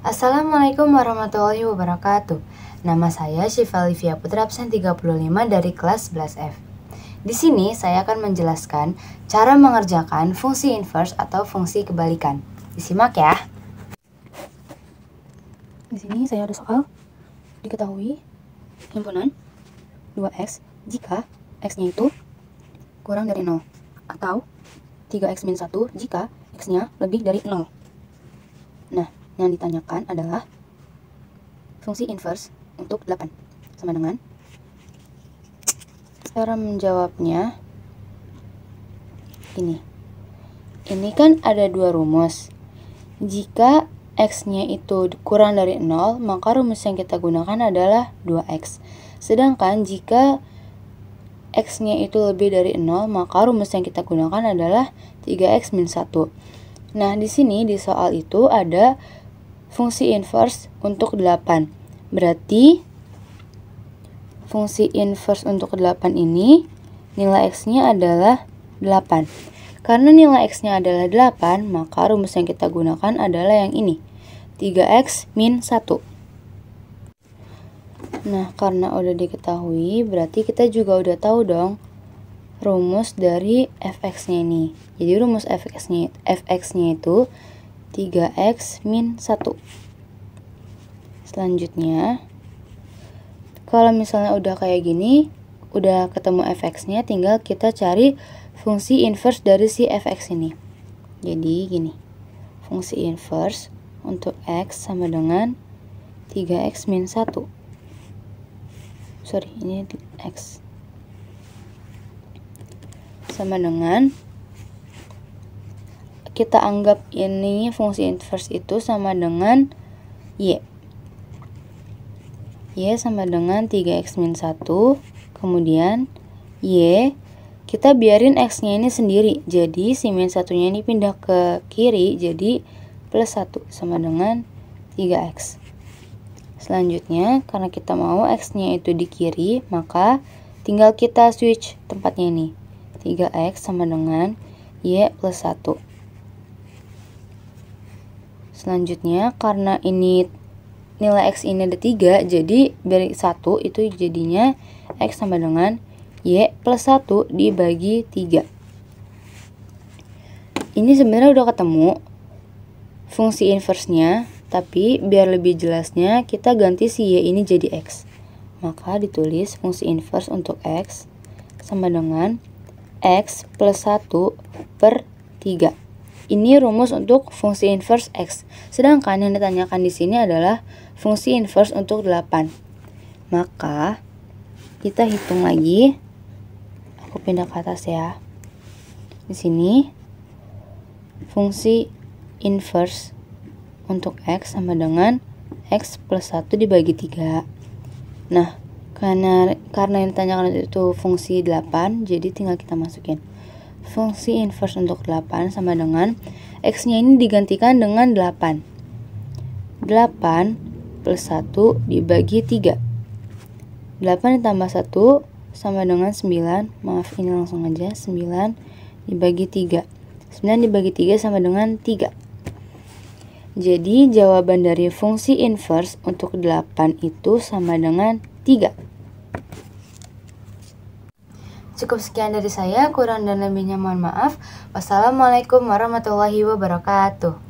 Assalamualaikum warahmatullahi wabarakatuh. Nama saya Syifa Livia Putra absen 35 dari kelas 11F. Di sini saya akan menjelaskan cara mengerjakan fungsi inverse atau fungsi kebalikan. Disimak ya. Di sini saya ada soal diketahui himpunan 2x jika x-nya itu kurang dari 0 atau 3x-1 jika x-nya lebih dari 0. Nah, yang ditanyakan adalah fungsi inverse untuk 8 sama dengan cara menjawabnya ini ini kan ada dua rumus jika x-nya itu kurang dari 0 maka rumus yang kita gunakan adalah 2x sedangkan jika x-nya itu lebih dari 0 maka rumus yang kita gunakan adalah 3x-1 nah di sini di soal itu ada fungsi inverse untuk 8. Berarti fungsi inverse untuk 8 ini nilai x-nya adalah 8. Karena nilai x-nya adalah 8, maka rumus yang kita gunakan adalah yang ini. 3x min 1. Nah, karena udah diketahui, berarti kita juga udah tahu dong rumus dari fx-nya ini. Jadi rumus fx-nya fx-nya itu 3x min 1 selanjutnya kalau misalnya udah kayak gini udah ketemu fx nya tinggal kita cari fungsi inverse dari si fx ini jadi gini fungsi inverse untuk x sama dengan 3x min 1 sorry ini x sama dengan kita anggap ini fungsi inverse itu sama dengan Y. Y sama dengan 3X min 1. Kemudian Y, kita biarin X-nya ini sendiri. Jadi si min satunya ini pindah ke kiri, jadi plus 1 sama dengan 3X. Selanjutnya, karena kita mau X-nya itu di kiri, maka tinggal kita switch tempatnya ini. 3X sama dengan Y plus 1. Selanjutnya karena ini nilai X ini ada 3, jadi dari 1 itu jadinya X sama dengan Y plus 1 dibagi 3. Ini sebenarnya udah ketemu fungsi inversnya, tapi biar lebih jelasnya kita ganti si Y ini jadi X. Maka ditulis fungsi invers untuk X sama dengan X plus 1 per 3. Ini rumus untuk fungsi inverse x. Sedangkan yang ditanyakan di sini adalah fungsi inverse untuk 8. Maka kita hitung lagi. Aku pindah ke atas ya. Di sini fungsi inverse untuk x sama dengan x plus 1 dibagi 3. Nah, karena karena yang ditanyakan itu fungsi 8, jadi tinggal kita masukin. Fungsi inverse untuk 8 sama dengan X-nya ini digantikan dengan 8. 8 plus 1 dibagi 3. 8 ditambah 1 sama dengan 9. Maaf ini langsung aja 9 dibagi 3. 9 dibagi 3 sama dengan 3. Jadi jawaban dari fungsi inverse untuk 8 itu sama dengan 3. Cukup sekian dari saya, kurang dan lebihnya mohon maaf. Wassalamualaikum warahmatullahi wabarakatuh.